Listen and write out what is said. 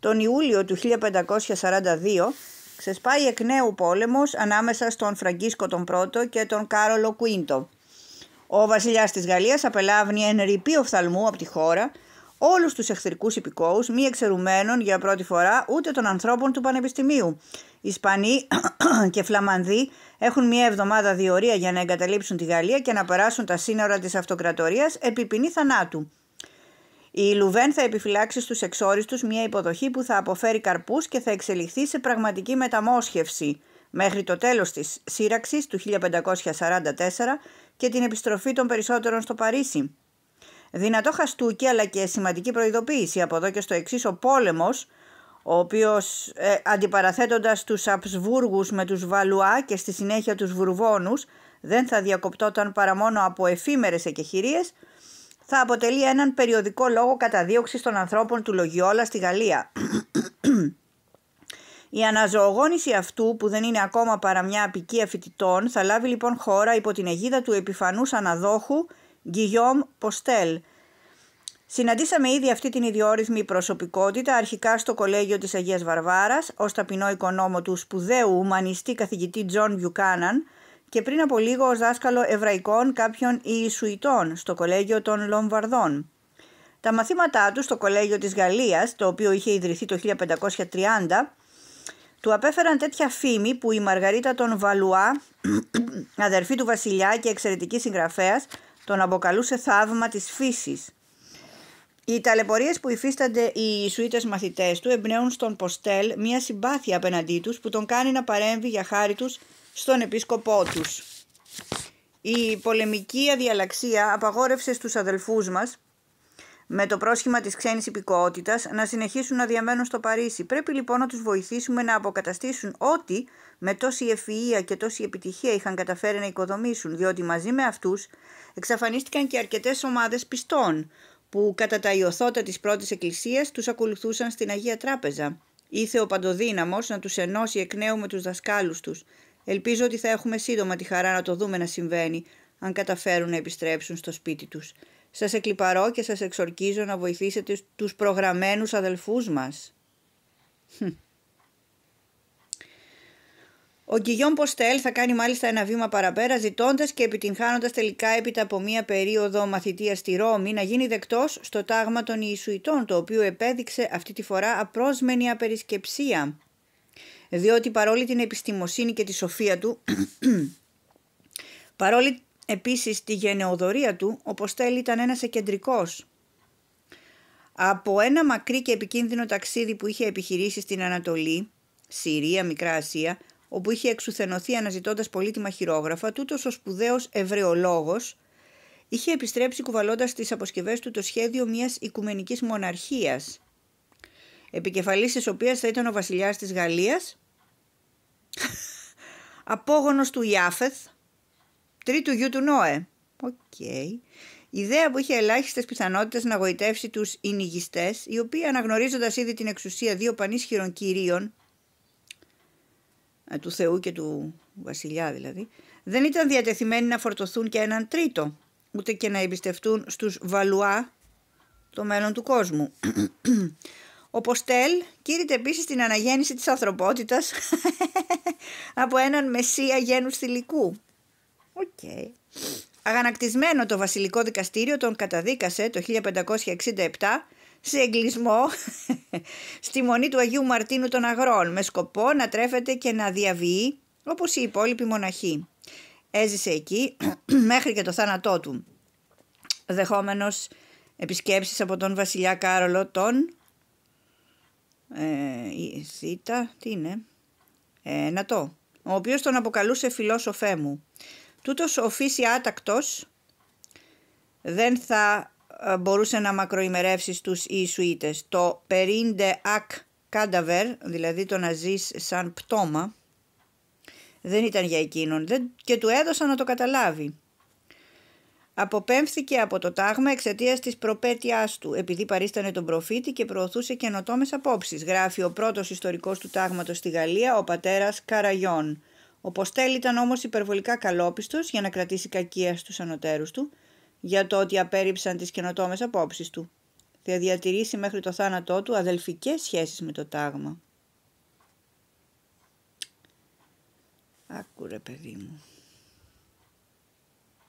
τον Ιούλιο του 1542 ξεσπάει εκ νέου πόλεμος ανάμεσα στον Φραγκίσκο τον Πρώτο και τον Κάρολο Κουίντο. Ο βασιλιάς της Γαλλίας απελάβνει εν ρηπή οφθαλμού από τη χώρα όλους τους εχθρικούς υπηκόους, μη εξαιρουμένων για πρώτη φορά ούτε των ανθρώπων του Πανεπιστημίου. Ισπανοί και Φλαμανδοί έχουν μία εβδομάδα διορία για να εγκαταλείψουν τη Γαλλία και να περάσουν τα σύνορα της αυτοκρατορίας επί ποινή θανάτου. Η Λουβέν θα επιφυλάξει στους εξόριστους μια υποδοχή που θα αποφέρει καρπούς και θα εξελιχθεί σε πραγματική μεταμόσχευση μέχρι το τέλος της σύραξης του 1544 και την επιστροφή των περισσότερων στο Παρίσι. Δυνατό χαστούκι αλλά και σημαντική προειδοποίηση από εδώ και στο εξής ο πόλεμος ο οποίος ε, αντιπαραθέτοντας τους Αψβούργους με τους Βαλουά και στη συνέχεια τους Βουρβόνους δεν θα διακοπτόταν παρά μόνο από εφήμερες εκεχηρίες θα αποτελεί έναν περιοδικό λόγο καταδίωξης των ανθρώπων του Λογιόλα στη Γαλλία. Η αναζωογόνηση αυτού, που δεν είναι ακόμα παρά μια απικία φοιτητών, θα λάβει λοιπόν χώρα υπό την αιγίδα του επιφανούς αναδόχου Γκυγιόμ Ποστέλ. Συναντήσαμε ήδη αυτή την ιδιόρυθμη προσωπικότητα αρχικά στο κολέγιο της Αγίας Βαρβάρας ως ταπεινό οικονόμο του σπουδαίου ουμανιστή καθηγητή Τζον Μπιουκάναν και πριν από λίγο ως δάσκαλο Εβραϊκών κάποιων Ιησουητών στο κολέγιο των Λομβαρδών. Τα μαθήματά τους στο κολέγιο της Γαλλίας, το οποίο είχε ιδρυθεί το 1530, του απέφεραν τέτοια φήμη που η Μαργαρίτα των Βαλουά, αδερφή του βασιλιά και εξαιρετική συγγραφέας, τον αποκαλούσε θαύμα της φύσης. Οι ταλαιπωρίες που υφίστανται οι Ισουίτε μαθητές του εμπνέουν στον Ποστέλ μια συμπάθεια απέναντί τους που τον κάνει να παρέμβει για χάρη τους στον επίσκοπό τους. Η πολεμική αδιαλαξία απαγόρευσε στους αδελφούς μας με το πρόσχημα της ξένης υπηκότητας να συνεχίσουν να διαμένουν στο Παρίσι. Πρέπει λοιπόν να τους βοηθήσουμε να αποκαταστήσουν ό,τι με τόση ευφυΐα και τόση επιτυχία είχαν καταφέρει να οικοδομήσουν, διότι μαζί με αυτούς εξαφανίστηκαν και αρκετές ομάδες πιστών που κατά τα Ιωθώτα της πρώτης εκκλησίας τους ακολουθούσαν στην Αγία Τράπεζα. Ήθε ο Παντοδύναμος να τους ενώσει εκ νέου με τους δασκάλους τους. Ελπίζω ότι θα έχουμε σύντομα τη χαρά να το δούμε να συμβαίνει, αν καταφέρουν να επιστρέψουν στο σπίτι τους. Σας εκλυπαρώ και σας εξορκίζω να βοηθήσετε τους προγραμμένους αδελφούς μας. Ο Γκυγιόν Ποστέλ θα κάνει μάλιστα ένα βήμα παραπέρα, ζητώντας και επιτυγχάνοντας τελικά έπειτα από μία περίοδο μαθητείας στη Ρώμη να γίνει δεκτός στο τάγμα των Ιησουητών, το οποίο επέδειξε αυτή τη φορά απρόσμενη απερισκεψία. Διότι παρόλη την επιστημοσύνη και τη σοφία του, παρόλη επίσης τη γενεοδορία του, ο Ποστέλ ήταν ένας εκεντρικός. Από ένα μακρύ και επικίνδυνο ταξίδι που είχε επιχειρήσει στην Ανατολή, Συρία, Μικρά Ασία, όπου είχε εξουθενωθεί αναζητώντας πολύτιμα χειρόγραφα, τούτος ο σπουδαίος Εβρεολόγο είχε επιστρέψει κουβαλώντας στι αποσκευές του το σχέδιο μιας οικουμενικής μοναρχίας, επικεφαλής της οποίας θα ήταν ο βασιλιάς της Γαλλίας, απόγονος του Ιάφεθ, τρίτου γιου του Νόε. Οκ. Ιδέα που είχε ελάχιστες πιθανότητες να γοητεύσει τους εινηγιστέ, οι οποίοι αναγνωρίζοντας ήδη την εξουσία δύο πανίσχυρων κυρίων, ε, του Θεού και του βασιλιά δηλαδή, δεν ήταν διατεθειμένοι να φορτωθούν και έναν τρίτο, ούτε και να εμπιστευτούν στους Βαλουά το μέλλον του κόσμου. Ο Ποστέλ κήρυτε επίσης την αναγέννηση της ανθρωπότητας από έναν μεσία γένους θηλυκού. Οκ. Okay. Αγανακτισμένο το βασιλικό δικαστήριο τον καταδίκασε το 1567 σε εγκλισμό στη μονή του Αγίου Μαρτίνου των Αγρών με σκοπό να τρέφεται και να διαβιεί όπως οι υπόλοιποι μοναχή Έζησε εκεί μέχρι και το θάνατό του, δεχόμενος επισκέψεις από τον βασιλιά Κάρολο τον... Ε, τι είναι... Ε, ο οποίος τον αποκαλούσε φιλόσοφέ μου. Τούτος ο φύση άτακτος δεν θα ε, μπορούσε να μακροημερεύσεις στους Ιησουίτες. Το περίντε ακ κάνταβερ, δηλαδή το να ζεις σαν πτώμα, δεν ήταν για εκείνον και του έδωσαν να το καταλάβει. Αποπέμφθηκε από το τάγμα εξαιτίας της προπέτειάς του, επειδή παρίστανε τον προφήτη και προωθούσε καινοτόμες απόψεις, γράφει ο πρώτος ιστορικός του τάγματος στη Γαλλία, ο πατέρας Καραγιόν. Ο Ποστέλ ήταν όμως υπερβολικά καλόπιστος για να κρατήσει κακία στους ανωτέρους του για το ότι απέρριψαν τις καινοτόμες απόψεις του. Θα διατηρήσει μέχρι το θάνατό του αδελφικές σχέσεις με το τάγμα. Άκουρε παιδί μου.